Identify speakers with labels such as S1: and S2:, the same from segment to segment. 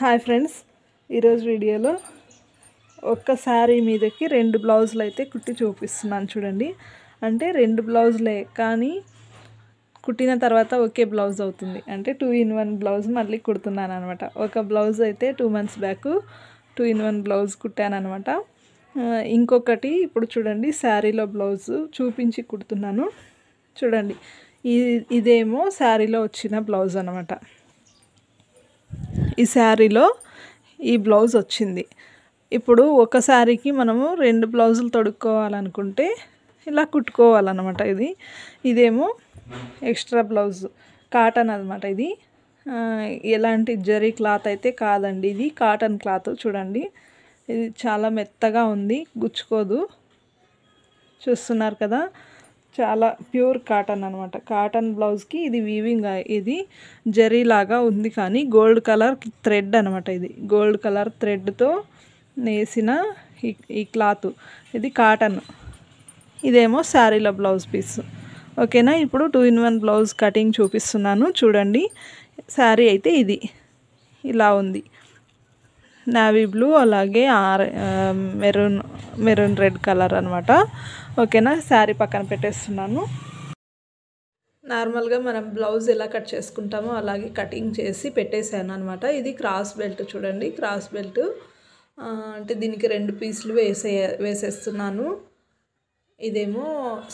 S1: hi friends ఈరోజు వీడియోలో ఒక్క శారీ మీదకి రెండు బ్లౌజులు అయితే కుట్టి చూపిస్తున్నాను చూడండి అంటే రెండు బ్లౌజులే కానీ కుట్టిన తర్వాత ఒకే బ్లౌజ్ అవుతుంది అంటే టూ ఇన్ వన్ బ్లౌజ్ మళ్ళీ కుడుతున్నాను అనమాట ఒక బ్లౌజ్ అయితే two months back two in one blouse కుట్టాను అనమాట ఇంకొకటి ఇప్పుడు చూడండి శారీలో బ్లౌజ్ చూపించి కుడుతున్నాను చూడండి ఇదేమో శారీలో వచ్చిన బ్లౌజ్ అనమాట ఈ శారీలో ఈ బ్లౌజ్ వచ్చింది ఇప్పుడు ఒక శారీకి మనము రెండు బ్లౌజులు తొడుక్కోవాలనుకుంటే ఇలా కుట్టుకోవాలన్నమాట ఇది ఇదేమో ఎక్స్ట్రా బ్లౌజ్ కాటన్ అనమాట ఇది ఎలాంటి జరీ క్లాత్ అయితే కాదండి ఇది కాటన్ క్లాత్ చూడండి ఇది చాలా మెత్తగా ఉంది గుచ్చుకోదు చూస్తున్నారు కదా చాలా ప్యూర్ కాటన్ అనమాట కాటన్ బ్లౌజ్కి ఇది వీవింగ్ ఇది జరీ లాగా ఉంది కానీ గోల్డ్ కలర్ థ్రెడ్ అనమాట ఇది గోల్డ్ కలర్ థ్రెడ్తో నేసిన ఈ ఈ క్లాత్ ఇది కాటన్ ఇదేమో శారీల బ్లౌజ్ పీస్ ఓకేనా ఇప్పుడు two in one blouse cutting చూపిస్తున్నాను చూడండి శారీ అయితే ఇది ఇలా ఉంది నావీ బ్లూ అలాగే or maroon maroon red colour అనమాట ఓకేనా శారీ పక్కన పెట్టేస్తున్నాను నార్మల్గా మనం బ్లౌజ్ ఎలా కట్ చేసుకుంటామో అలాగే కటింగ్ చేసి పెట్టేశాను అనమాట ఇది క్రాస్ బెల్ట్ చూడండి క్రాస్ బెల్ట్ అంటే దీనికి రెండు పీసులు వేసే వేసేస్తున్నాను ఇదేమో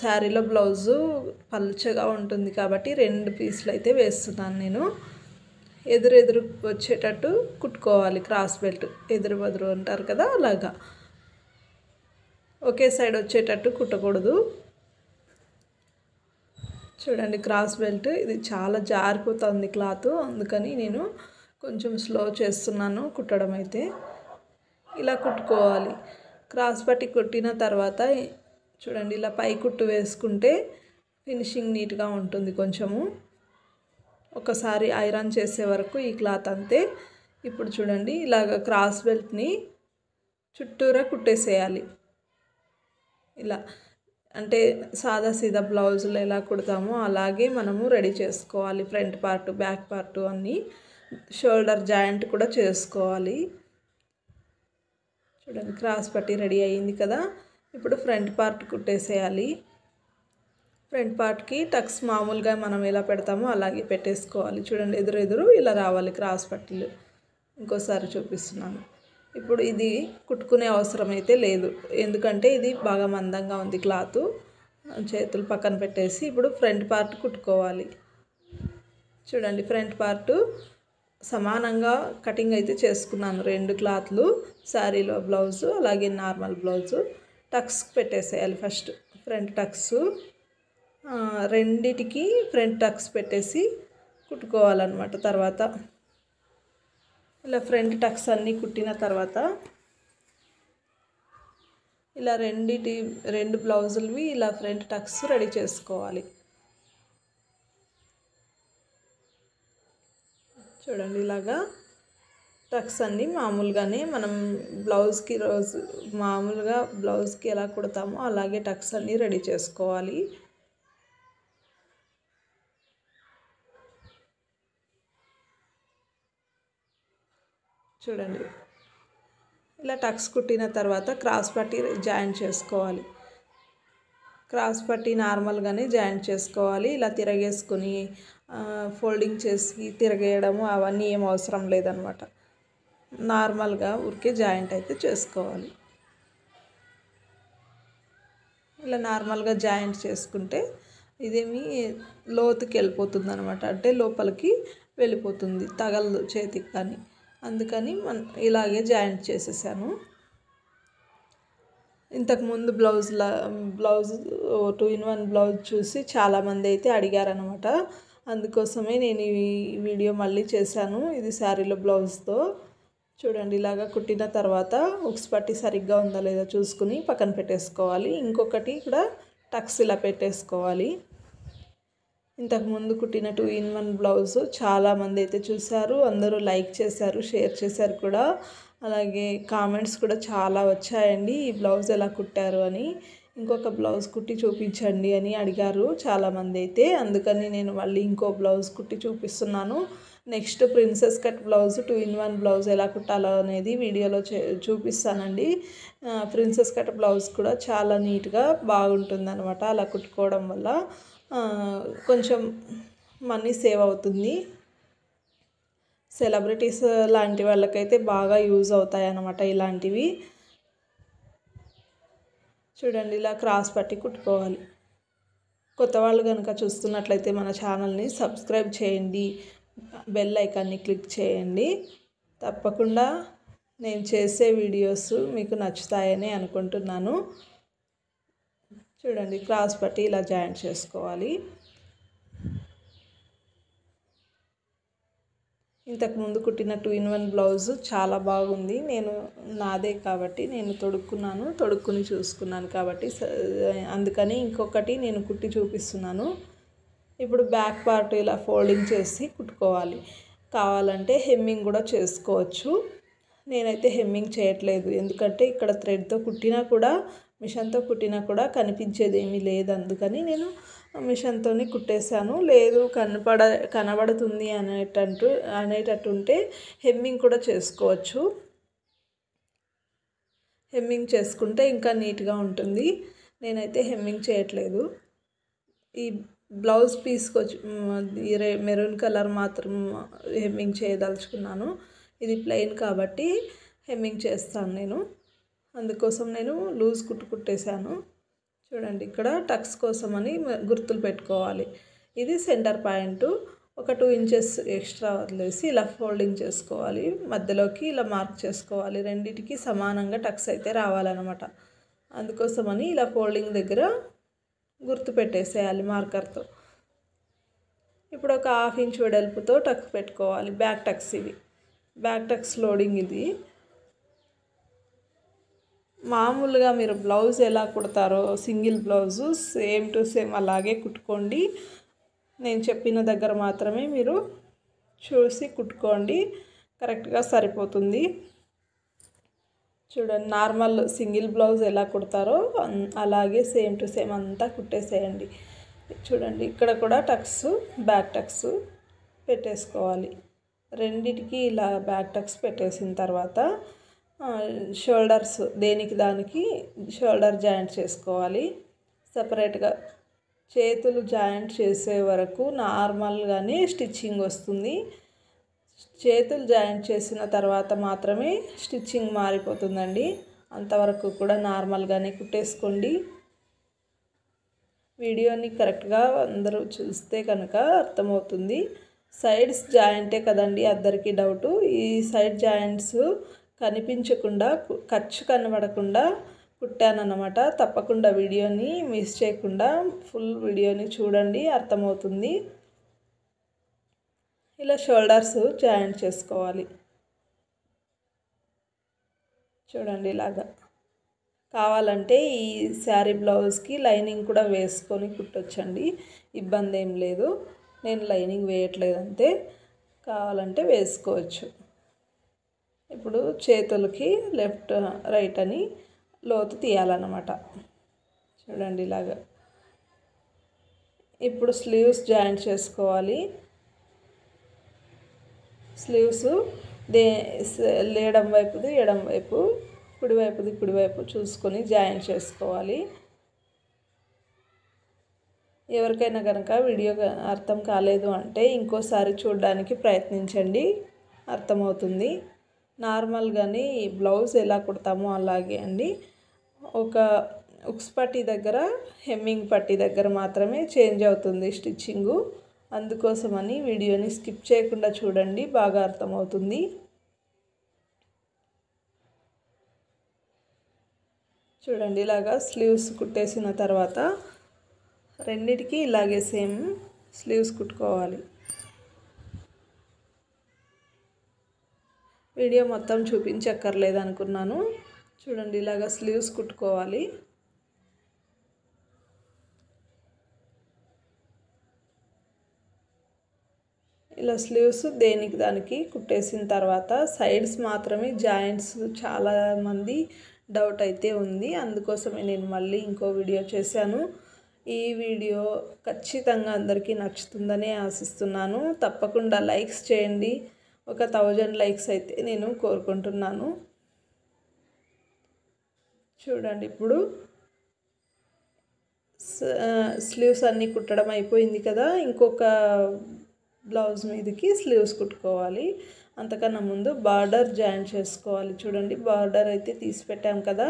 S1: శారీలో బ్లౌజు పలుచగా ఉంటుంది కాబట్టి రెండు పీసులు అయితే వేస్తున్నాను నేను ఎదురెదురు వచ్చేటట్టు కుట్టుకోవాలి క్రాస్ బెల్ట్ ఎదురు బదురు అంటారు కదా అలాగా ఒకే సైడ్ వచ్చేటట్టు కుట్టకూడదు చూడండి క్రాస్ బెల్ట్ ఇది చాలా జారిపోతుంది క్లాత్ అందుకని నేను కొంచెం స్లో చేస్తున్నాను కుట్టడం అయితే ఇలా కుట్టుకోవాలి క్రాస్ పట్టి కుట్టిన తర్వాత చూడండి ఇలా పై కుట్టు వేసుకుంటే ఫినిషింగ్ నీట్గా ఉంటుంది కొంచెము ఒకసారి ఐరన్ చేసే వరకు ఈ క్లాత్ అంతే ఇప్పుడు చూడండి ఇలాగ క్రాస్ బెల్ట్ని చుట్టూరా కుట్టేసేయాలి ఇలా అంటే సాదా సీదా బ్లౌజులు ఎలా కుడతామో అలాగే మనము రెడీ చేసుకోవాలి ఫ్రంట్ పార్ట్ బ్యాక్ పార్ట్ అన్నీ షోల్డర్ జాయింట్ కూడా చేసుకోవాలి చూడండి క్రాస్ పట్టి రెడీ అయ్యింది కదా ఇప్పుడు ఫ్రంట్ పార్ట్ కుట్టేసేయాలి ఫ్రంట్ పార్ట్కి టక్స్ మామూలుగా మనం ఎలా పెడతామో అలాగే పెట్టేసుకోవాలి చూడండి ఎదురు ఎదురు ఇలా రావాలి క్రాస్ పట్టీలు ఇంకోసారి చూపిస్తున్నాను ఇప్పుడు ఇది కుట్టుకునే అవసరం అయితే లేదు ఎందుకంటే ఇది బాగా మందంగా ఉంది క్లాత్ చేతులు పక్కన పెట్టేసి ఇప్పుడు ఫ్రంట్ పార్ట్ కుట్టుకోవాలి చూడండి ఫ్రంట్ పార్ట్ సమానంగా కటింగ్ అయితే చేసుకున్నాను రెండు క్లాత్లు శారీలో బ్లౌజు అలాగే నార్మల్ బ్లౌజు టక్స్ పెట్టేసేయాలి ఫస్ట్ ఫ్రంట్ టక్స్ రెండిటికి ఫ్రంట్ టక్స్ పెట్టేసి కుట్టుకోవాలన్నమాట తర్వాత ఇలా ఫ్రంట్ టక్స్ అన్నీ కుట్టిన తర్వాత ఇలా రెండిటి రెండు బ్లౌజులవి ఇలా ఫ్రంట్ టక్స్ రెడీ చేసుకోవాలి చూడండి ఇలాగా టక్స్ అన్నీ మామూలుగానే మనం బ్లౌజ్కి రోజు మామూలుగా బ్లౌజ్కి ఎలా కుడతామో అలాగే టక్స్ అన్నీ రెడీ చేసుకోవాలి చూడండి ఇలా టక్స్ కుట్టిన తర్వాత క్రాస్ పట్టి జాయింట్ చేసుకోవాలి క్రాస్ పట్టి నార్మల్గానే జాయింట్ చేసుకోవాలి ఇలా తిరగేసుకుని ఫోల్డింగ్ చేసి తిరగేయడము అవన్నీ ఏం అవసరం లేదనమాట నార్మల్గా ఉరికే జాయింట్ అయితే చేసుకోవాలి ఇలా నార్మల్గా జాయింట్ చేసుకుంటే ఇదేమి లోతుకి వెళ్ళిపోతుంది అనమాట అంటే లోపలికి వెళ్ళిపోతుంది తగలదు చేతికి కానీ అందుకని మన ఇలాగే జాయింట్ చేసేసాను ఇంతకుముందు బ్లౌజ్లా blouse two in one blouse చూసి చాలామంది అయితే అడిగారనమాట అందుకోసమే నేను ఈ వీడియో మళ్ళీ చేశాను ఇది శారీలో బ్లౌజ్తో చూడండి ఇలాగా కుట్టిన తర్వాత ఉక్స్ పట్టి సరిగ్గా ఉందా లేదా చూసుకుని పక్కన పెట్టేసుకోవాలి ఇంకొకటి ఇక్కడ టక్స్ ఇలా పెట్టేసుకోవాలి ఇంతకుముందు కుట్టిన టూ ఇన్ వన్ బ్లౌజ్ చాలామంది అయితే చూశారు అందరూ లైక్ చేశారు షేర్ చేశారు కూడా అలాగే కామెంట్స్ కూడా చాలా వచ్చాయండి ఈ బ్లౌజ్ ఎలా కుట్టారు అని ఇంకొక బ్లౌజ్ కుట్టి చూపించండి అని అడిగారు చాలామంది అయితే అందుకని నేను మళ్ళీ ఇంకో బ్లౌజ్ కుట్టి చూపిస్తున్నాను next princess cut blouse two in one blouse ఎలా కుట్టాలో అనేది వీడియోలో చూపిస్తానండి ప్రిన్సెస్ కట్ బ్లౌజ్ కూడా చాలా నీట్గా అనమాట అలా కుట్టుకోవడం వల్ల కొంచెం మనీ సేవ్ అవుతుంది సెలబ్రిటీస్ లాంటి వాళ్ళకైతే బాగా యూజ్ అవుతాయి అన్నమాట ఇలాంటివి చూడండి ఇలా క్రాస్ పట్టి కుట్టుకోవాలి కొత్త వాళ్ళు కనుక చూస్తున్నట్లయితే మన ఛానల్ని సబ్స్క్రైబ్ చేయండి బెల్ ఐకాన్ని క్లిక్ చేయండి తప్పకుండా నేను చేసే వీడియోస్ మీకు నచ్చుతాయని అనుకుంటున్నాను చూడండి క్లాస్ బట్టి ఇలా జాయింట్ చేసుకోవాలి ఇంతకుముందు కుట్టిన టూ ఇన్ వన్ బ్లౌజ్ చాలా బాగుంది నేను నాదే కాబట్టి నేను తొడుక్కున్నాను తొడుక్కుని చూసుకున్నాను కాబట్టి అందుకని ఇంకొకటి నేను కుట్టి చూపిస్తున్నాను ఇప్పుడు బ్యాక్ పార్ట్ ఇలా ఫోల్డింగ్ చేసి కుట్టుకోవాలి కావాలంటే హెమ్మింగ్ కూడా చేసుకోవచ్చు నేనైతే హెమ్మింగ్ చేయట్లేదు ఎందుకంటే ఇక్కడ థ్రెడ్తో కుట్టినా కూడా మిషన్తో కుట్టినా కూడా కనిపించేది ఏమీ లేదు అందుకని నేను మిషన్తోనే కుట్టేశాను లేదు కనపడ కనబడుతుంది అనేటట్టు అనేటట్టుంటే హెమ్మింగ్ కూడా చేసుకోవచ్చు హెమ్మింగ్ చేసుకుంటే ఇంకా నీట్గా ఉంటుంది నేనైతే హెమ్మింగ్ చేయట్లేదు ఈ బ్లౌజ్ పీస్కి వచ్చి మెరూన్ కలర్ మాత్రం హెమ్మింగ్ చేయదలుచుకున్నాను ఇది ప్లెయిన్ కాబట్టి హెమ్మింగ్ చేస్తాను నేను అందుకోసం నేను లూజ్ కుట్టు కుట్టేశాను చూడండి ఇక్కడ టక్స్ కోసం అని గుర్తులు పెట్టుకోవాలి ఇది సెంటర్ పాయింట్ ఒక టూ ఇంచెస్ ఎక్స్ట్రా వదిలేసి ఇలా ఫోల్డింగ్ చేసుకోవాలి మధ్యలోకి ఇలా మార్క్ చేసుకోవాలి రెండింటికి సమానంగా టక్స్ అయితే రావాలన్నమాట అందుకోసమని ఇలా ఫోల్డింగ్ దగ్గర గుర్తు పెట్టేసేయాలి మార్కర్తో ఇప్పుడు ఒక హాఫ్ ఇంచ్ వెడల్పుతో టక్స్ పెట్టుకోవాలి బ్యాక్ టక్స్ ఇవి బ్యాక్ టక్స్ లోడింగ్ ఇది మామూలుగా మీరు బ్లౌజ్ ఎలా కుడతారో single blouse same to same అలాగే కుట్టుకోండి నేను చెప్పిన దగ్గర మాత్రమే మీరు చూసి కుట్టుకోండి కరెక్ట్గా సరిపోతుంది చూడండి నార్మల్ సింగిల్ బ్లౌజ్ ఎలా కుడతారో అలాగే సేమ్ టు సేమ్ అంతా కుట్టేసేయండి చూడండి ఇక్కడ కూడా టక్స్ బ్యాక్ టక్స్ పెట్టేసుకోవాలి రెండిటికి ఇలా బ్యాక్ టక్స్ పెట్టేసిన తర్వాత షోల్డర్స్ దేనికి దానికి షోల్డర్ జాయింట్ చేసుకోవాలి సపరేట్గా చేతులు జాయింట్ చేసే వరకు నార్మల్గానే స్టిచ్చింగ్ వస్తుంది చేతులు జాయింట్ చేసిన తర్వాత మాత్రమే స్టిచ్చింగ్ మారిపోతుందండి అంతవరకు కూడా నార్మల్గానే కుట్టేసుకోండి వీడియోని కరెక్ట్గా అందరూ చూస్తే కనుక అర్థమవుతుంది సైడ్స్ జాయింటే కదండి అద్దరికీ డౌటు ఈ సైడ్ జాయింట్స్ కనిపించకుండా ఖర్చు కనబడకుండా కుట్టానన్నమాట తప్పకుండా వీడియోని మిస్ చేయకుండా ఫుల్ వీడియోని చూడండి అర్థమవుతుంది ఇలా షోల్డర్స్ జాయింట్ చేసుకోవాలి చూడండి ఇలాగా కావాలంటే ఈ శారీ బ్లౌజ్కి లైనింగ్ కూడా వేసుకొని కుట్టొచ్చండి ఇబ్బంది ఏం లేదు నేను లైనింగ్ వేయట్లేదంతే కావాలంటే వేసుకోవచ్చు ఇప్పుడు చేతులకి లెఫ్ట్ రైట్ అని లోతు తీయాలన్నమాట చూడండి ఇలాగా ఇప్పుడు స్లీవ్స్ జాయింట్ చేసుకోవాలి స్లీవ్స్ దే లేడం వైపుది ఎడం వైపు కుడివైపుది కుడివైపు చూసుకొని జాయింట్ చేసుకోవాలి ఎవరికైనా కనుక వీడియో అర్థం కాలేదు అంటే ఇంకోసారి చూడడానికి ప్రయత్నించండి అర్థమవుతుంది నార్మల్గానే బ్లౌజ్ ఎలా కుడతామో అలాగే అండి ఒక ఉక్స్ పట్టి దగ్గర హెమ్మింగ్ పట్టి దగ్గర మాత్రమే చేంజ్ అవుతుంది స్టిచ్చింగు అందుకోసమని వీడియోని స్కిప్ చేయకుండా చూడండి బాగా అర్థమవుతుంది చూడండి ఇలాగా స్లీవ్స్ కుట్టేసిన తర్వాత రెండిటికి ఇలాగే సేమ్ స్లీవ్స్ కుట్టుకోవాలి వీడియో మొత్తం చూపించక్కర్లేదు అనుకున్నాను చూడండి ఇలాగ స్లీవ్స్ కుట్టుకోవాలి ఇలా స్లీవ్స్ దేనికి దానికి కుట్టేసిన తర్వాత సైడ్స్ మాత్రమే జాయింట్స్ చాలామంది డౌట్ అయితే ఉంది అందుకోసమే నేను మళ్ళీ ఇంకో వీడియో చేశాను ఈ వీడియో ఖచ్చితంగా అందరికీ నచ్చుతుందని ఆశిస్తున్నాను తప్పకుండా లైక్స్ చేయండి ఒక థౌజండ్ లైక్స్ అయితే నేను కోరుకుంటున్నాను చూడండి ఇప్పుడు స్లీవ్స్ అన్నీ కుట్టడం అయిపోయింది కదా ఇంకొక బ్లౌజ్ మీదకి స్లీవ్స్ కుట్టుకోవాలి అంతకన్నా ముందు బార్డర్ జాయింట్ చేసుకోవాలి చూడండి బార్డర్ అయితే తీసి పెట్టాం కదా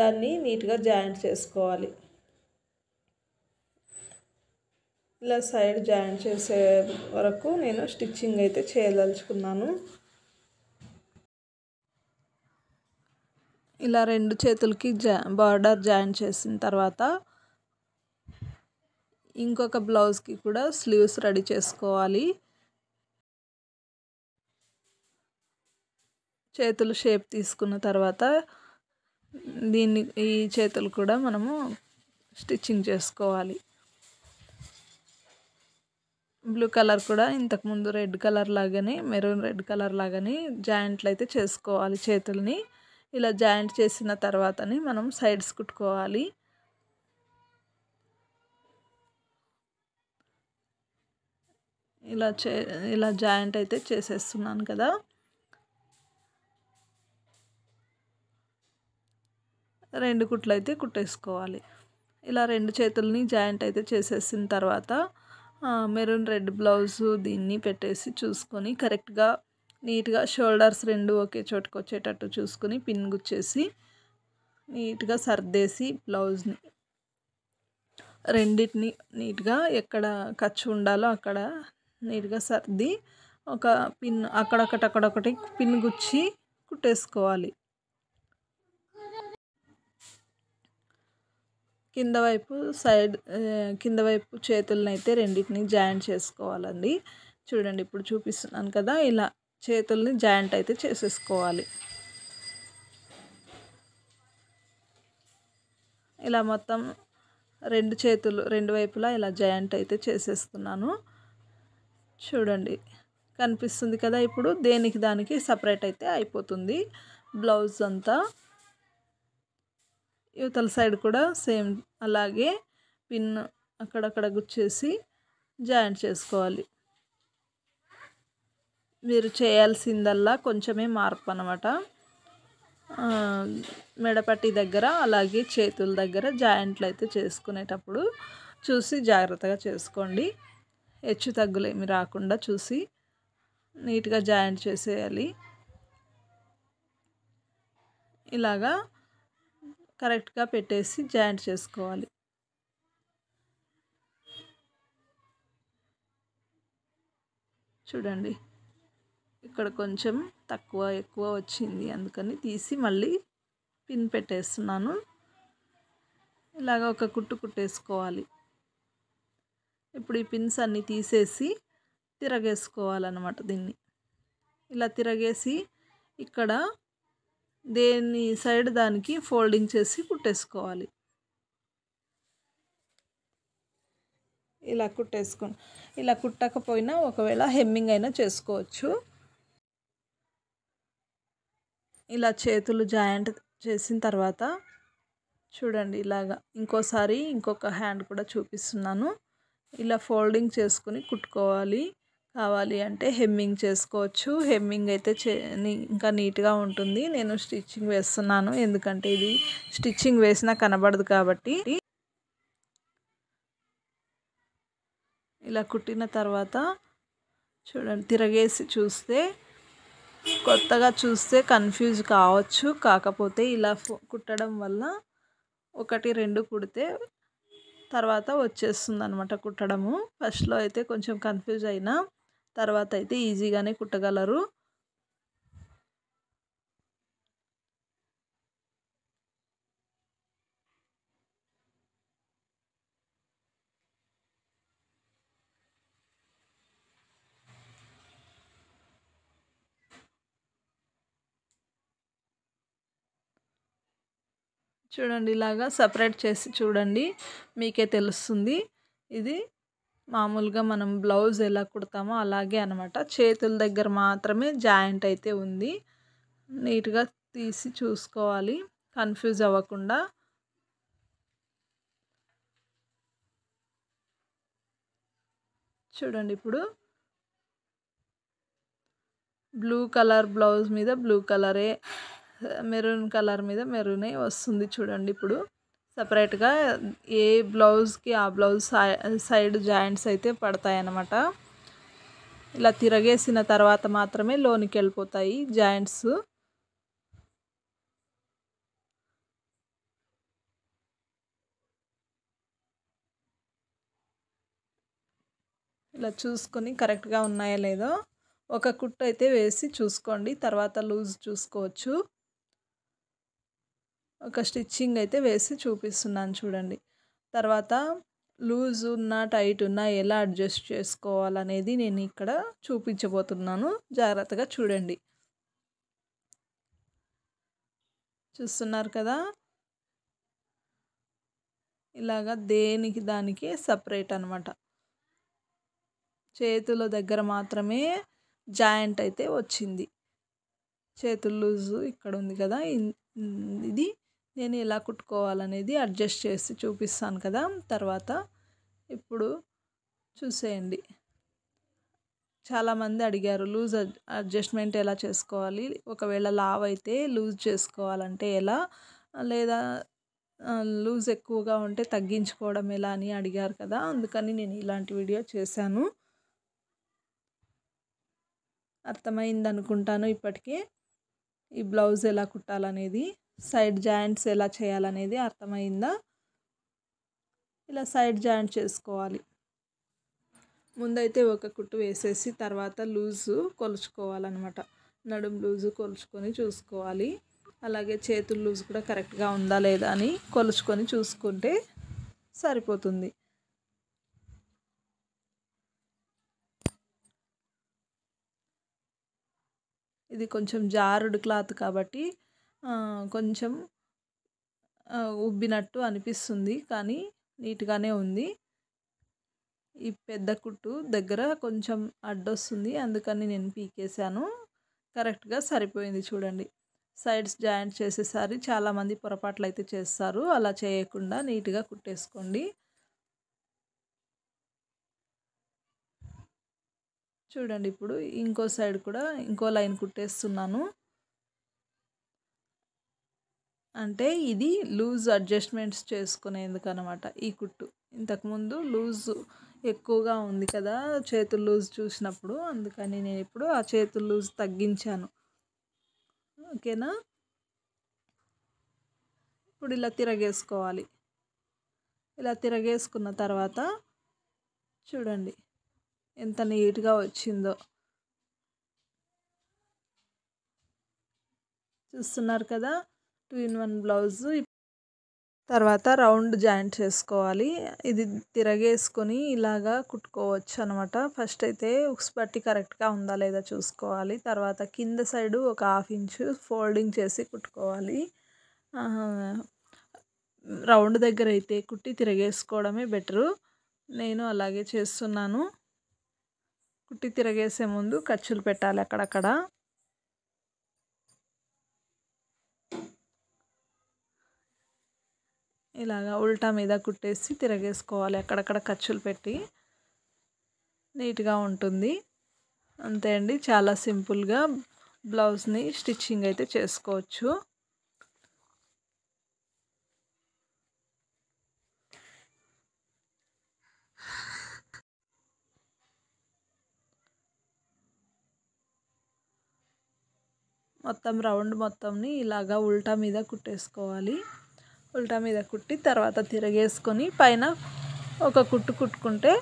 S1: దాన్ని నీట్గా జాయింట్ చేసుకోవాలి ఇలా సైడ్ జాయిన్ చేసే వరకు నేను స్టిచ్చింగ్ అయితే చేయదలుచుకున్నాను ఇలా రెండు చేతులకి జా బార్డర్ జాయిన్ చేసిన తర్వాత ఇంకొక బ్లౌజ్కి కూడా స్లీవ్స్ రెడీ చేసుకోవాలి చేతులు షేప్ తీసుకున్న తర్వాత దీన్ని ఈ చేతులు కూడా మనము స్టిచ్చింగ్ చేసుకోవాలి బ్లూ కలర్ కూడా ఇంతకుముందు రెడ్ కలర్ లాగానే మెరూన్ రెడ్ కలర్ లాగానే జాయింట్లు అయితే చేసుకోవాలి చేతుల్ని ఇలా జాయింట్ చేసిన తర్వాతని మనం సైడ్స్ కుట్టుకోవాలి ఇలా చే ఇలా జాయింట్ అయితే చేసేస్తున్నాను కదా రెండు కుట్లు అయితే కుట్టేసుకోవాలి ఇలా రెండు చేతుల్ని జాయింట్ అయితే చేసేసిన తర్వాత మెరూన్ రెడ్ బ్లౌజు దీన్ని పెట్టేసి చూసుకొని కరెక్ట్గా నీట్గా షోల్డర్స్ రెండు ఒకే చోటుకు వచ్చేటట్టు చూసుకొని పిన్ గుచ్చేసి నీట్గా సర్దేసి బ్లౌజ్ని రెండింటిని నీట్గా ఎక్కడ ఖర్చు ఉండాలో అక్కడ నీట్గా సర్ది ఒక పిన్ అక్కడొకటి అక్కడొకటి పిన్ గుచ్చి కుట్టేసుకోవాలి కింద వైపు సైడ్ కింద వైపు చేతులను అయితే రెండింటిని జాయింట్ చేసుకోవాలండి చూడండి ఇప్పుడు చూపిస్తున్నాను కదా ఇలా చేతుల్ని జాయింట్ అయితే చేసేసుకోవాలి ఇలా మొత్తం రెండు చేతులు రెండు వైపులా ఇలా జాయింట్ అయితే చేసేస్తున్నాను చూడండి కనిపిస్తుంది కదా ఇప్పుడు దేనికి దానికి సపరేట్ అయితే అయిపోతుంది బ్లౌజ్ అంతా యువతల సైడ్ కూడా సేమ్ అలాగే పిన్ అక్కడక్కడ గుచ్చేసి జాయింట్ చేసుకోవాలి మీరు చేయాల్సిందల్లా కొంచెమే మార్పు అనమాట మెడపట్టి దగ్గర అలాగే చేతుల దగ్గర జాయింట్లు అయితే చేసుకునేటప్పుడు చూసి జాగ్రత్తగా చేసుకోండి హెచ్చు తగ్గులేమి రాకుండా చూసి నీట్గా జాయింట్ చేసేయాలి ఇలాగా కరెక్ట్గా పెట్టేసి జాయింట్ చేసుకోవాలి చూడండి ఇక్కడ కొంచెం తక్కువ ఎక్కువ వచ్చింది అందుకని తీసి మళ్ళీ పిన్ పెట్టేస్తున్నాను ఇలాగ ఒక కుట్టు కుట్టేసుకోవాలి ఇప్పుడు ఈ పిన్స్ అన్నీ తీసేసి తిరగేసుకోవాలన్నమాట దీన్ని ఇలా తిరగేసి ఇక్కడ దేని సైడ్ దానికి ఫోల్డింగ్ చేసి కుట్టేసుకోవాలి ఇలా కుట్టేసుకోండి ఇలా కుట్టకపోయినా ఒకవేళ హెమ్మింగ్ అయినా చేసుకోవచ్చు ఇలా చేతులు జాయింట్ చేసిన తర్వాత చూడండి ఇలాగా ఇంకోసారి ఇంకొక హ్యాండ్ కూడా చూపిస్తున్నాను ఇలా ఫోల్డింగ్ చేసుకుని కుట్టుకోవాలి కావాలి అంటే హెమ్మింగ్ చేసుకోవచ్చు హెమ్మింగ్ అయితే చే ఇంకా నీట్గా ఉంటుంది నేను స్టిచ్చింగ్ వేస్తున్నాను ఎందుకంటే ఇది స్టిచ్చింగ్ వేసినా కనబడదు కాబట్టి ఇలా కుట్టిన తర్వాత చూడండి తిరగేసి చూస్తే కొత్తగా చూస్తే కన్ఫ్యూజ్ కావచ్చు కాకపోతే ఇలా కుట్టడం వల్ల ఒకటి రెండు కుడితే తర్వాత వచ్చేస్తుంది అనమాట కుట్టడము ఫస్ట్లో అయితే కొంచెం కన్ఫ్యూజ్ అయినా తర్వాత అయితే ఈజీగానే కుట్టగలరు చూడండి ఇలాగా సపరేట్ చేసి చూడండి మీకే తెలుస్తుంది ఇది మామూలుగా మనం బ్లౌజ్ ఎలా కుడతామో అలాగే అనమాట చేతుల దగ్గర మాత్రమే జాయింట్ అయితే ఉంది నీట్గా తీసి చూసుకోవాలి కన్ఫ్యూజ్ అవ్వకుండా చూడండి ఇప్పుడు బ్లూ కలర్ బ్లౌజ్ మీద బ్లూ కలరే మెరూన్ కలర్ మీద మెరూనే వస్తుంది చూడండి ఇప్పుడు సపరేట్గా ఏ బ్లౌజ్కి ఆ బ్లౌజ్ సైడ్ జాయింట్స్ అయితే పడతాయి అన్నమాట ఇలా తిరగేసిన తర్వాత మాత్రమే లోనికి వెళ్ళిపోతాయి జాయింట్స్ ఇలా చూసుకొని కరెక్ట్గా ఉన్నాయా లేదో ఒక కుట్టు అయితే వేసి చూసుకోండి తర్వాత లూజ్ చూసుకోవచ్చు ఒక స్టిచ్చింగ్ అయితే వేసి చూపిస్తున్నాను చూడండి తర్వాత లూజ్ ఉన్న టైట్ ఉన్న ఎలా అడ్జస్ట్ చేసుకోవాలనేది నేను ఇక్కడ చూపించబోతున్నాను జాగ్రత్తగా చూడండి చూస్తున్నారు కదా ఇలాగా దేనికి దానికి సపరేట్ అనమాట చేతుల దగ్గర మాత్రమే జాయింట్ అయితే వచ్చింది చేతులు లూజు ఇక్కడ ఉంది కదా ఇది నేను ఎలా కుట్టుకోవాలనేది అడ్జస్ట్ చేసి చూపిస్తాను కదా తర్వాత ఇప్పుడు చూసేయండి చాలామంది అడిగారు లూజ్ అడ్జస్ట్మెంట్ ఎలా చేసుకోవాలి ఒకవేళ లావ్ అయితే లూజ్ చేసుకోవాలంటే ఎలా లేదా లూజ్ ఎక్కువగా ఉంటే తగ్గించుకోవడం ఎలా అని అడిగారు కదా అందుకని నేను ఇలాంటి వీడియో చేశాను అర్థమైంది అనుకుంటాను ఇప్పటికే ఈ బ్లౌజ్ ఎలా కుట్టాలనేది సైడ్ జాయింట్స్ ఎలా చేయాలనేది అర్థమైందా ఇలా సైడ్ జాయింట్ చేసుకోవాలి ముందైతే ఒక కుట్టు వేసేసి తర్వాత లూజు కొలుచుకోవాలన్నమాట నడుము లూజు కొలుచుకొని చూసుకోవాలి అలాగే చేతులు లూజ్ కూడా కరెక్ట్గా ఉందా లేదా అని కొలుచుకొని చూసుకుంటే సరిపోతుంది ఇది కొంచెం జారుడు క్లాత్ కాబట్టి కొంచెం ఉబ్బినట్టు అనిపిస్తుంది కానీ నీట్గానే ఉంది ఈ పెద్ద కుట్టు దగ్గర కొంచెం అడ్డొస్తుంది అందుకని నేను పీకేశాను కరెక్ట్గా సరిపోయింది చూడండి సైడ్స్ జాయింట్ చేసేసారి చాలామంది పొరపాట్లు అయితే చేస్తారు అలా చేయకుండా నీట్గా కుట్టేసుకోండి చూడండి ఇప్పుడు ఇంకో సైడ్ కూడా ఇంకో లైన్ కుట్టేస్తున్నాను అంటే ఇది లూజ్ అడ్జస్ట్మెంట్స్ చేసుకునేందుకు అనమాట ఈ కుట్టు ఇంతకుముందు లూజ్ ఎక్కువగా ఉంది కదా చేతులు లూజ్ చూసినప్పుడు అందుకని నేను ఇప్పుడు ఆ చేతులు లూజ్ తగ్గించాను ఓకేనా ఇప్పుడు ఇలా తిరగేసుకోవాలి ఇలా తిరగేసుకున్న తర్వాత చూడండి ఎంత నీట్గా వచ్చిందో చూస్తున్నారు కదా టూ ఇన్ వన్ బ్లౌజ్ తర్వాత రౌండ్ జాయింట్ చేసుకోవాలి ఇది తిరగేసుకొని ఇలాగా కుట్టుకోవచ్చు అనమాట ఫస్ట్ అయితే ఉక్స్ పట్టి కరెక్ట్గా ఉందా లేదా చూసుకోవాలి తర్వాత కింద సైడు ఒక హాఫ్ ఇంచు ఫోల్డింగ్ చేసి కుట్టుకోవాలి రౌండ్ దగ్గర అయితే కుట్టి తిరగేసుకోవడమే బెటరు నేను అలాగే చేస్తున్నాను కుట్టి తిరగేసే ముందు ఖర్చులు పెట్టాలి అక్కడక్కడ ఇలాగా ఉల్టా మీద కుట్టేసి తిరగేసుకోవాలి అక్కడక్కడ ఖర్చులు పెట్టి నీట్గా ఉంటుంది అంతే అండి చాలా సింపుల్గా బ్లౌజ్ని స్టిచ్చింగ్ అయితే చేసుకోవచ్చు మొత్తం రౌండ్ మొత్తంని ఇలాగా ఉల్టా మీద కుట్టేసుకోవాలి ఉల్టా మీద కుట్టి తర్వాత తిరగేసుకొని పైన ఒక కుట్టు కుట్టుకుంటే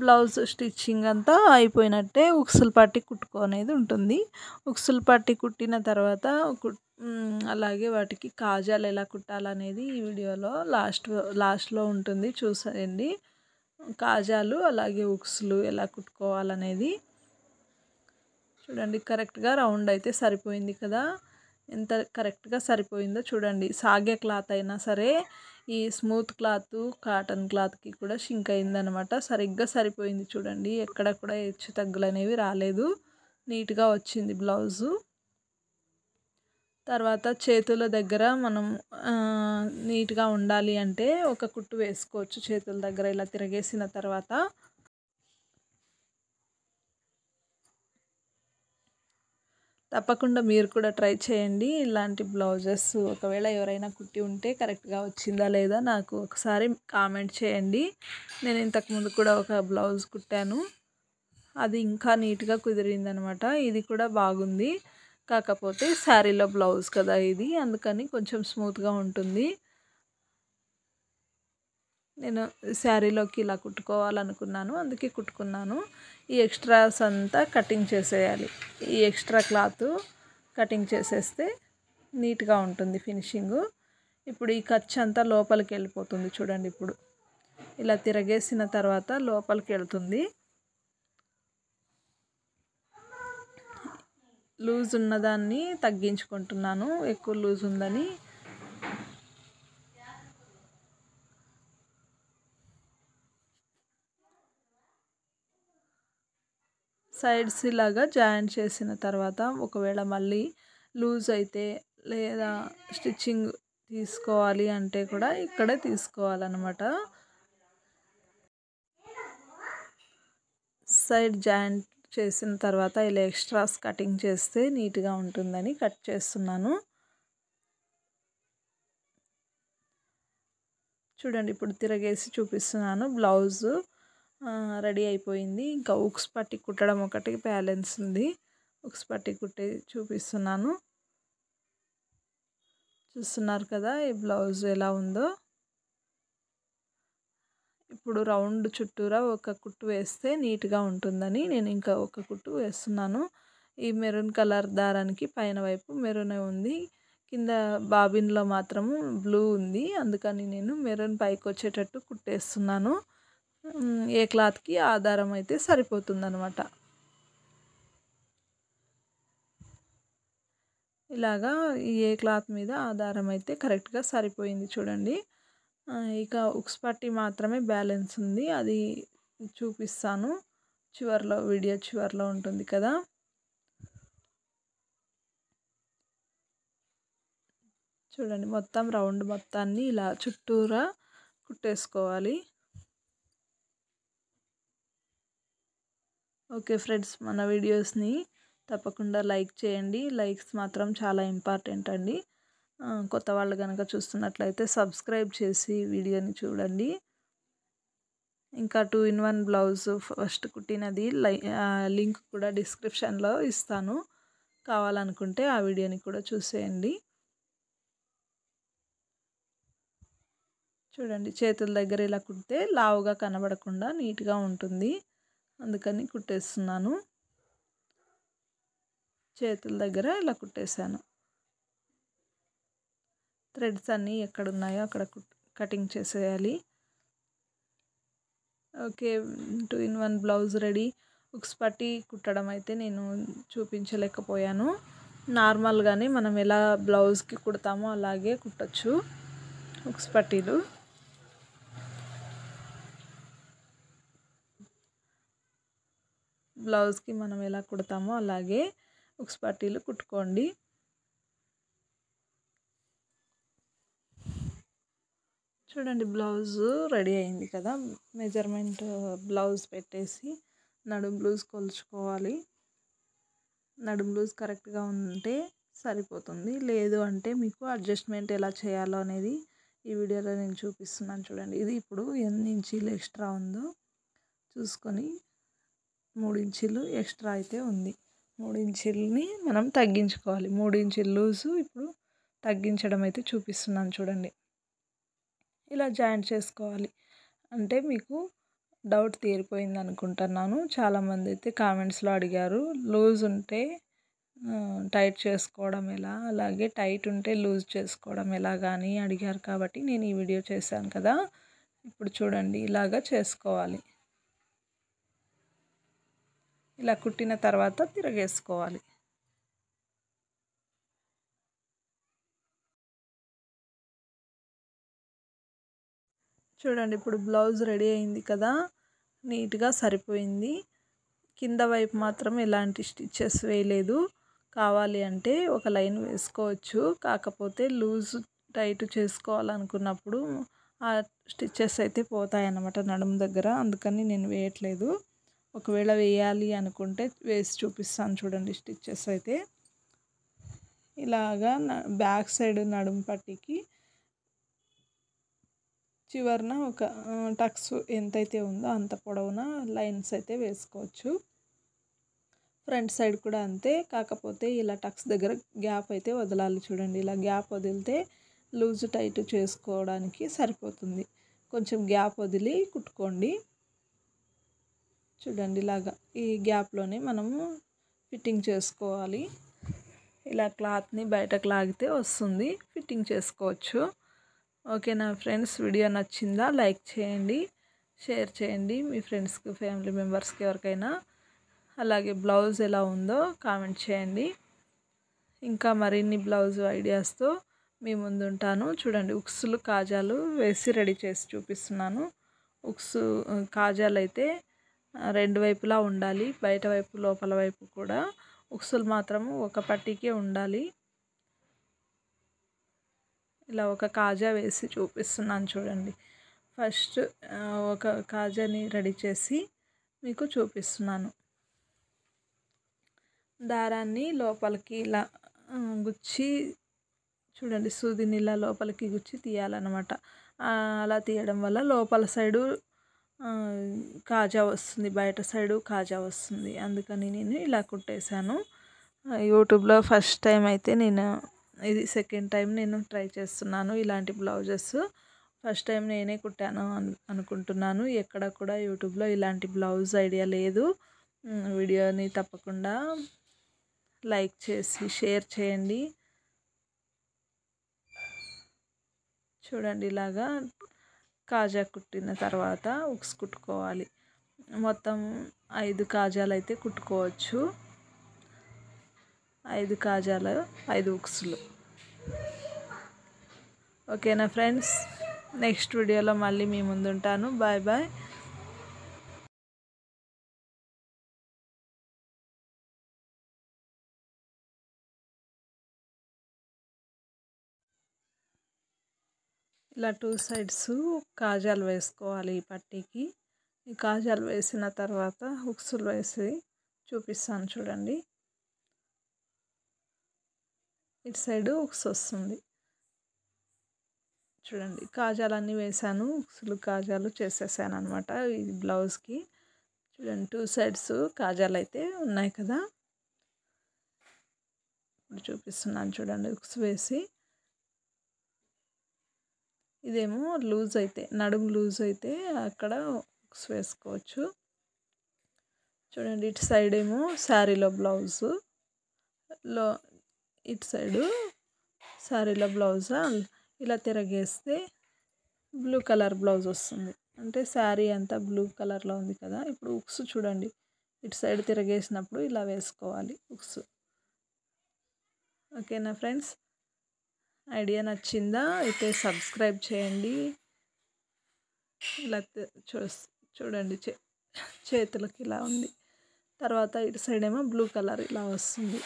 S1: బ్లౌజ్ స్టిచ్చింగ్ అంతా అయిపోయినట్టే ఉక్సులు పట్టి అనేది ఉంటుంది ఉక్సులు పట్టి కుట్టిన తర్వాత అలాగే వాటికి కాజాలు ఎలా కుట్టాలనేది ఈ వీడియోలో లాస్ట్ లాస్ట్లో ఉంటుంది చూసేయండి కాజాలు అలాగే ఉక్సులు ఎలా కుట్టుకోవాలనేది చూడండి కరెక్ట్గా రౌండ్ అయితే సరిపోయింది కదా ఎంత కరెక్ట్గా సరిపోయిందో చూడండి సాగే క్లాత్ అయినా సరే ఈ స్మూత్ క్లాత్ కాటన్ క్లాత్కి కూడా షింక్ అయిందనమాట సరిగ్గా సరిపోయింది చూడండి ఎక్కడ కూడా హెచ్చు తగ్గులు అనేవి రాలేదు నీట్గా వచ్చింది బ్లౌజు తర్వాత చేతుల దగ్గర మనం నీట్గా ఉండాలి అంటే ఒక కుట్టు వేసుకోవచ్చు చేతుల దగ్గర ఇలా తిరగేసిన తర్వాత తప్పకుండా మీరు కూడా ట్రై చేయండి ఇలాంటి బ్లౌజెస్ ఒకవేళ ఎవరైనా కుట్టి ఉంటే కరెక్ట్గా వచ్చిందా లేదా నాకు ఒకసారి కామెంట్ చేయండి నేను ఇంతకుముందు కూడా ఒక బ్లౌజ్ కుట్టాను అది ఇంకా నీట్గా కుదిరింది అనమాట ఇది కూడా బాగుంది కాకపోతే శారీలో బ్లౌజ్ కదా ఇది అందుకని కొంచెం స్మూత్గా ఉంటుంది నేను శారీలోకి ఇలా కుట్టుకోవాలనుకున్నాను అందుకే కుట్టుకున్నాను ఈ ఎక్స్ట్రాస్ అంతా కటింగ్ చేసేయాలి ఈ ఎక్స్ట్రా క్లాత్ కటింగ్ చేసేస్తే నీట్గా ఉంటుంది ఫినిషింగ్ ఇప్పుడు ఈ ఖర్చు అంతా లోపలికి వెళ్ళిపోతుంది చూడండి ఇప్పుడు ఇలా తిరగేసిన తర్వాత లోపలికి వెళుతుంది లూజ్ ఉన్నదాన్ని తగ్గించుకుంటున్నాను ఎక్కువ లూజ్ ఉందని సైడ్స్ ఇలాగా జాయింట్ చేసిన తర్వాత ఒకవేళ మళ్ళీ లూజ్ అయితే లేదా స్టిచ్చింగ్ తీసుకోవాలి అంటే కూడా ఇక్కడే తీసుకోవాలన్నమాట సైడ్ జాయింట్ చేసిన తర్వాత ఇలా ఎక్స్ట్రాస్ కటింగ్ చేస్తే నీట్గా ఉంటుందని కట్ చేస్తున్నాను చూడండి ఇప్పుడు తిరగేసి చూపిస్తున్నాను బ్లౌజు రెడీ అయిపోయింది ఇంకా ఉక్స్ పట్టి కుట్టడం ఒకటి బ్యాలెన్స్ ఉంది ఉక్స్ పట్టి కుట్టి చూపిస్తున్నాను చూస్తున్నారు కదా ఈ బ్లౌజ్ ఎలా ఉందో ఇప్పుడు రౌండ్ చుట్టూరా ఒక కుట్టు వేస్తే నీట్గా ఉంటుందని నేను ఇంకా ఒక కుట్టు వేస్తున్నాను ఈ మెరూన్ కలర్ దారానికి పైన వైపు మెరూన్ ఉంది కింద బాబిన్లో మాత్రము బ్లూ ఉంది అందుకని నేను మెరూన్ పైకి వచ్చేటట్టు కుట్టేస్తున్నాను ఏ క్లాత్కి ఆధారం అయితే అయితే సరిపోతుందనమాట ఇలాగా ఏ క్లాత్ మీద ఆధారం అయితే కరెక్ట్గా సరిపోయింది చూడండి ఇక ఉక్స్ పట్టి మాత్రమే బ్యాలెన్స్ ఉంది అది చూపిస్తాను చివరిలో వీడియో చివరిలో ఉంటుంది కదా చూడండి మొత్తం రౌండ్ మొత్తాన్ని ఇలా చుట్టూరా కుట్టేసుకోవాలి ఓకే ఫ్రెండ్స్ మన వీడియోస్ని తప్పకుండా లైక్ చేయండి లైక్స్ మాత్రం చాలా ఇంపార్టెంట్ అండి కొత్త వాళ్ళు కనుక చూస్తున్నట్లయితే సబ్స్క్రైబ్ చేసి వీడియోని చూడండి ఇంకా two in one blouse first కుట్టినది లింక్ కూడా డిస్క్రిప్షన్లో ఇస్తాను కావాలనుకుంటే ఆ వీడియోని కూడా చూసేయండి చూడండి చేతుల దగ్గర ఇలా కుడితే లావుగా కనబడకుండా నీట్గా ఉంటుంది అందుకని కుట్టేస్తున్నాను చేతుల దగ్గర ఇలా కుట్టేశాను థ్రెడ్స్ అన్నీ ఎక్కడ ఉన్నాయో అక్కడ కటింగ్ చేసేయాలి okay two in one blouse ready ఉక్స్ పట్టి కుట్టడం అయితే నేను చూపించలేకపోయాను నార్మల్గానే మనం ఎలా బ్లౌజ్కి కుడతామో అలాగే కుట్టచ్చు ఉక్స్ పట్టీలు బ్లౌజ్కి మనం ఎలా కుడతామో అలాగే ఉక్స్ పట్టీలు కుట్టుకోండి చూడండి బ్లౌజ్ రెడీ అయింది కదా మెజర్మెంట్ బ్లౌజ్ పెట్టేసి నడుం బ్లూజ్ కొలుచుకోవాలి నడు బ్లూజ్ కరెక్ట్గా ఉంటే సరిపోతుంది లేదు అంటే మీకు అడ్జస్ట్మెంట్ ఎలా చేయాలో అనేది ఈ వీడియోలో నేను చూపిస్తున్నాను చూడండి ఇది ఇప్పుడు ఎన్ని ఇంచీలు ఎక్స్ట్రా ఉందో చూసుకొని మూడు ఇంచులు ఎక్స్ట్రా అయితే ఉంది మూడు ఇంచుల్ని మనం తగ్గించుకోవాలి మూడు ఇంచీలు లూజు ఇప్పుడు తగ్గించడం అయితే చూపిస్తున్నాను చూడండి ఇలా జాయింట్ చేసుకోవాలి అంటే మీకు డౌట్ తీరిపోయింది అనుకుంటున్నాను చాలామంది అయితే కామెంట్స్లో అడిగారు లూజ్ ఉంటే టైట్ చేసుకోవడం ఎలా అలాగే టైట్ ఉంటే లూజ్ చేసుకోవడం ఎలా కానీ అడిగారు కాబట్టి నేను ఈ వీడియో చేశాను కదా ఇప్పుడు చూడండి ఇలాగా చేసుకోవాలి ఇలా కుట్టిన తర్వాత తిరగేసుకోవాలి చూడండి ఇప్పుడు బ్లౌజ్ రెడీ అయింది కదా నీట్గా సరిపోయింది కింద వైపు మాత్రం ఎలాంటి స్టిచ్చెస్ వేయలేదు కావాలి అంటే ఒక లైన్ వేసుకోవచ్చు కాకపోతే లూజ్ టైట్ చేసుకోవాలనుకున్నప్పుడు ఆ స్టిచ్చెస్ అయితే పోతాయన్నమాట నడుము దగ్గర అందుకని నేను వేయట్లేదు ఒకవేళ వేయాలి అనుకుంటే వేసి చూపిస్తాను చూడండి స్టిచ్చెస్ అయితే ఇలాగా బ్యాక్ సైడ్ నడుము పట్టికి చివరిన ఒక టక్స్ ఎంతైతే ఉందో అంత పొడవున లైన్స్ అయితే వేసుకోవచ్చు ఫ్రంట్ సైడ్ కూడా అంతే కాకపోతే ఇలా టక్స్ దగ్గర గ్యాప్ అయితే వదలాలి చూడండి ఇలా గ్యాప్ వదిలితే లూజ్ టైట్ చేసుకోవడానికి సరిపోతుంది కొంచెం గ్యాప్ వదిలి కుట్టుకోండి చూడండి ఇలాగా ఈ గ్యాప్లోనే మనము ఫిట్టింగ్ చేసుకోవాలి ఇలా క్లాత్ని బయటకు లాగితే వస్తుంది ఫిట్టింగ్ చేసుకోవచ్చు ఓకే నా ఫ్రెండ్స్ వీడియో నచ్చిందా లైక్ చేయండి షేర్ చేయండి మీ ఫ్రెండ్స్కి ఫ్యామిలీ మెంబర్స్కి ఎవరికైనా అలాగే బ్లౌజ్ ఎలా ఉందో కామెంట్ చేయండి ఇంకా మరిన్ని బ్లౌజ్ ఐడియాస్తో మీ ముందుంటాను చూడండి ఉక్సులు కాజాలు వేసి రెడీ చేసి చూపిస్తున్నాను ఉక్సు కాజాలు అయితే రెండు వైపులా ఉండాలి బయట వైపు లోపల వైపు కూడా ఉక్సులు మాత్రము ఒక పట్టికే ఉండాలి ఇలా ఒక కాజా వేసి చూపిస్తున్నాను చూడండి ఫస్ట్ ఒక కాజాని రెడీ చేసి మీకు చూపిస్తున్నాను దారాన్ని లోపలికి ఇలా గుచ్చి చూడండి సూదిని ఇలా లోపలికి గుచ్చి తీయాలన్నమాట అలా తీయడం వల్ల లోపల సైడు కాజా వస్తుంది బయట సైడు కాజా వస్తుంది అందుకని నేను ఇలా కుట్టేశాను యూట్యూబ్లో ఫస్ట్ టైం అయితే నేను ఇది సెకండ్ టైం నేను ట్రై చేస్తున్నాను ఇలాంటి బ్లౌజెస్ ఫస్ట్ టైం నేనే కుట్టాను అనుకుంటున్నాను ఎక్కడ కూడా యూట్యూబ్లో ఇలాంటి బ్లౌజ్ ఐడియా లేదు వీడియోని తప్పకుండా లైక్ చేసి షేర్ చేయండి చూడండి ఇలాగా కాజా కుట్టిన తర్వాత ఉక్స్ కుట్టుకోవాలి మొత్తం ఐదు కాజాలు అయితే కుట్టుకోవచ్చు ఐదు కాజాలు ఐదు ఉక్స్లు ఓకేనా ఫ్రెండ్స్ నెక్స్ట్ వీడియోలో మళ్ళీ మీ ముందుంటాను బాయ్ బాయ్ ఇలా టూ సైడ్స్ కాజాలు వేసుకోవాలి ఈ పట్టీకి ఈ కాజాలు వేసిన తర్వాత హుక్స్లు వేసి చూపిస్తాను చూడండి ఇటు సైడ్ హుక్స్ వస్తుంది చూడండి కాజాలు అన్నీ వేసాను హుక్స్లు కాజాలు చేసేసాను అనమాట ఈ బ్లౌజ్కి చూడండి టూ సైడ్స్ కాజాలు అయితే ఉన్నాయి కదా ఇప్పుడు చూపిస్తున్నాను చూడండి హుక్స్ వేసి ఇదేమో లూజ్ అయితే నడుము లూజ్ అయితే అక్కడ హుక్స్ వేసుకోవచ్చు చూడండి ఇటు సైడ్ ఏమో శారీలో బ్లౌజ్ లో ఇటు సైడు శారీలో బ్లౌజ్ ఇలా తిరగేస్తే బ్లూ కలర్ బ్లౌజ్ వస్తుంది అంటే శారీ అంతా బ్లూ కలర్లో ఉంది కదా ఇప్పుడు ఉక్స్ చూడండి ఇటు సైడ్ తిరగేసినప్పుడు ఇలా వేసుకోవాలి ఉక్స్ ఓకేనా ఫ్రెండ్స్ ఐడియా నచ్చిందా అయితే సబ్స్క్రైబ్ చేయండి ఇలా చూడండి చే చేతులకి ఇలా ఉంది తర్వాత ఇటు సైడ్ ఏమో బ్లూ కలర్ ఇలా వస్తుంది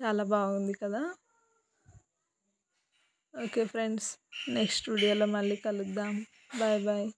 S1: చాలా బాగుంది కదా ఓకే ఫ్రెండ్స్ నెక్స్ట్ వీడియోలో మళ్ళీ కలుద్దాం బాయ్ బాయ్